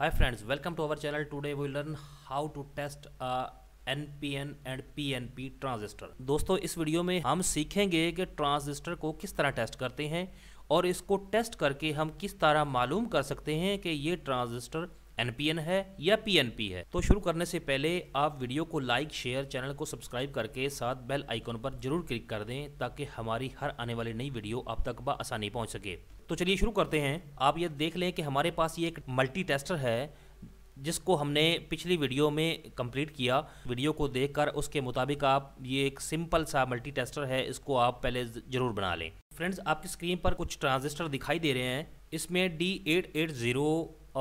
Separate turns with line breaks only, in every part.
Hi friends welcome to our channel Today we learn how to test P N and P transistor दोस्तों इस video में हम सीखेंगे कि ट्रांजिस्टर को किस तरह टेस्ट करते हैं और इसको टेस्ट करके हम किस तरह मालूम कर सकते हैं कि ये ट्रांजिस्टर एनपीएन है या पीएनपी है तो शुरू करने से पहले आप वीडियो को लाइक शेयर चैनल को सब्सक्राइब करके साथ बेल आइकॉन पर जरूर क्लिक कर दें ताकि हमारी हर आने वाली नई वीडियो आप तक आसानी पहुंच सके तो चलिए शुरू करते हैं आप ये देख लें कि हमारे पास ये एक मल्टी टेस्टर है जिसको हमने पिछली वीडियो में कंप्लीट किया वीडियो को देखकर उसके मुताबिक आप ये एक सिंपल सा मल्टी टेस्टर है इसको आप पहले ज़रूर बना लें फ्रेंड्स आपकी स्क्रीन पर कुछ ट्रांजिस्टर दिखाई दे रहे हैं इसमें डी एट एट ज़ीरो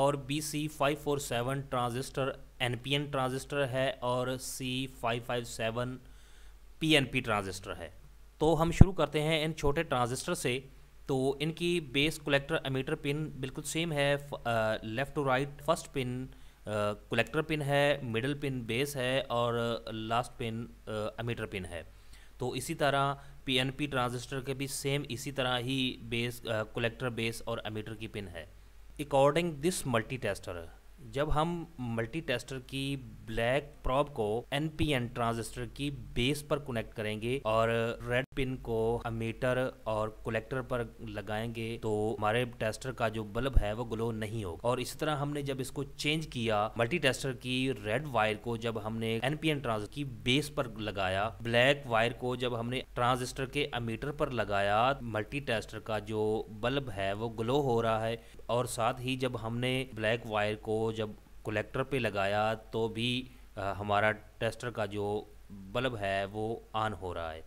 और B C five four seven transistor N P N transistor है और C five five seven P N P transistor है तो हम शुरू करते हैं इन छोटे ट्रांजिस्टर से तो इनकी बेस कलेक्टर अमीटर पिन बिल्कुल सेम है left to right first pin collector pin है मिडल पिन बेस है और लास्ट पिन अमीटर पिन है तो इसी तरह पीएनपी ट्रांजिस्टर के भी सेम इसी तरह ही बेस कलेक्टर बेस और अमीटर की पिन है according this multitasker जब हम मल्टी टेस्टर की ब्लैक प्रॉब को एनपीएन ट्रांजिस्टर की बेस पर कनेक्ट करेंगे और रेड पिन को अमीटर और कलेक्टर पर लगाएंगे तो हमारे टेस्टर का जो बल्ब है वो ग्लो नहीं होगा और इसी तरह हमने जब इसको चेंज किया मल्टी टेस्टर की रेड वायर को जब हमने एनपीएन ट्रांजिस्टर की बेस पर लगाया ब्लैक वायर को जब हमने ट्रांजिस्टर के अमीटर पर लगाया मल्टी टेस्टर का जो बल्ब है वो ग्लो हो रहा है और साथ ही जब हमने ब्लैक वायर को जब कलेक्टर पे लगाया तो भी आ, हमारा टेस्टर का जो बल्ब है वो ऑन हो रहा है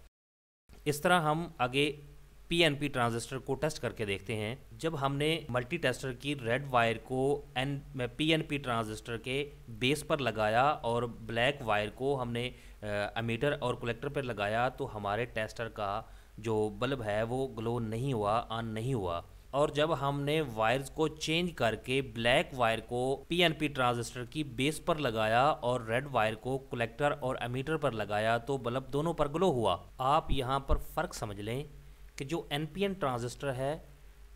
इस तरह हम आगे पीएनपी ट्रांजिस्टर को टेस्ट करके देखते हैं जब हमने मल्टी टेस्टर की रेड वायर को एन पीएनपी ट्रांजिस्टर के बेस पर लगाया और ब्लैक वायर को हमने अमीटर और कलेक्टर पर लगाया तो हमारे टेस्टर का जो बल्ब है वो ग्लो नहीं हुआ ऑन नहीं हुआ और जब हमने वायर्स को चेंज करके ब्लैक वायर को पीएनपी ट्रांजिस्टर की बेस पर लगाया और रेड वायर को कलेक्टर और एमीटर पर लगाया तो बल्ब दोनों पर ग्लो हुआ आप यहाँ पर फ़र्क समझ लें कि जो एनपीएन ट्रांजिस्टर है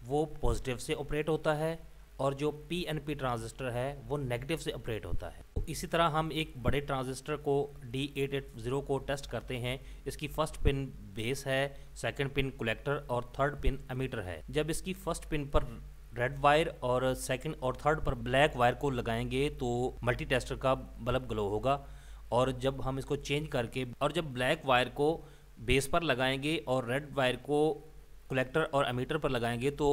वो पॉजिटिव से ऑपरेट होता है और जो पी एन पी ट्रांजिस्टर है वो नेगेटिव से ऑपरेट होता है तो इसी तरह हम एक बड़े ट्रांजिस्टर को डी एट एट ज़ीरो को टेस्ट करते हैं इसकी फर्स्ट पिन बेस है सेकंड पिन कलेक्टर और थर्ड पिन अमीटर है जब इसकी फर्स्ट पिन पर रेड वायर और सेकंड और थर्ड पर ब्लैक वायर को लगाएंगे तो मल्टी टेस्टर का बल्ब ग्लो होगा और जब हम इसको चेंज करके और जब ब्लैक वायर को बेस पर लगाएंगे और रेड वायर को कलेक्टर और एमीटर पर लगाएंगे तो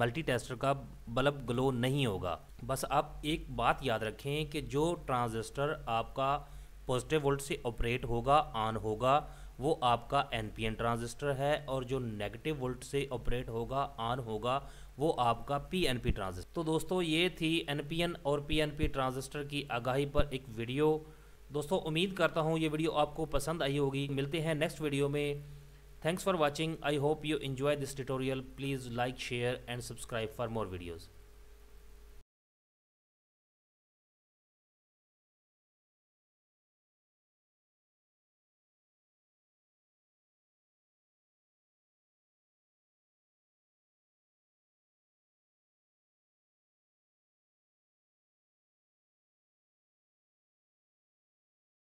मल्टी टेस्टर का बल्ब ग्लो नहीं होगा बस आप एक बात याद रखें कि जो ट्रांजिस्टर आपका पॉजिटिव वोल्ट से ऑपरेट होगा ऑन होगा वो आपका एन पी एन ट्रांजिस्टर है और जो नेगेटिव वोल्ट से ऑपरेट होगा ऑन होगा वो आपका पी एन पी ट्रांजिस्टर तो दोस्तों ये थी एन पी एन और पी एन पी ट्रांजिस्टर की आगाही पर एक वीडियो दोस्तों उम्मीद करता हूँ ये वीडियो आपको पसंद आई होगी मिलते हैं नेक्स्ट वीडियो में Thanks for watching. I hope you enjoy this tutorial. Please like, share and subscribe for more videos.